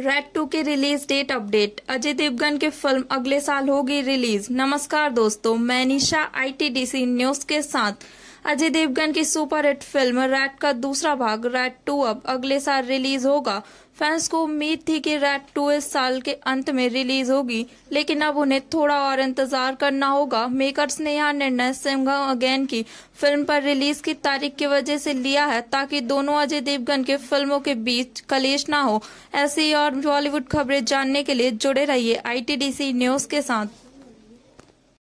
red two के release date update Ajay Devgn की film अगले साल होगी रिलीज नमस्कार दोस्तों मैं निशा आईटीडीसी न्यूज के साथ अजय देवगन की सुपरहिट फिल्म रैट का दूसरा भाग रैट टू अब अगले साल रिलीज होगा फैंस को उम्मीद थी कि रैट टू इस साल के अंत में रिलीज होगी लेकिन अब उन्हें थोड़ा और इंतजार करना होगा मेकर्स ने यह निर्णय सिंघम अगेन की फिल्म पर रिलीज की तारीख की वजह से लिया है ताकि दोनों अजय देवगन के फिल्मों के बीच कलेश ना हो ऐसी और बॉलीवुड खबरें जानने के लिए जुड़े रहिए आई न्यूज के साथ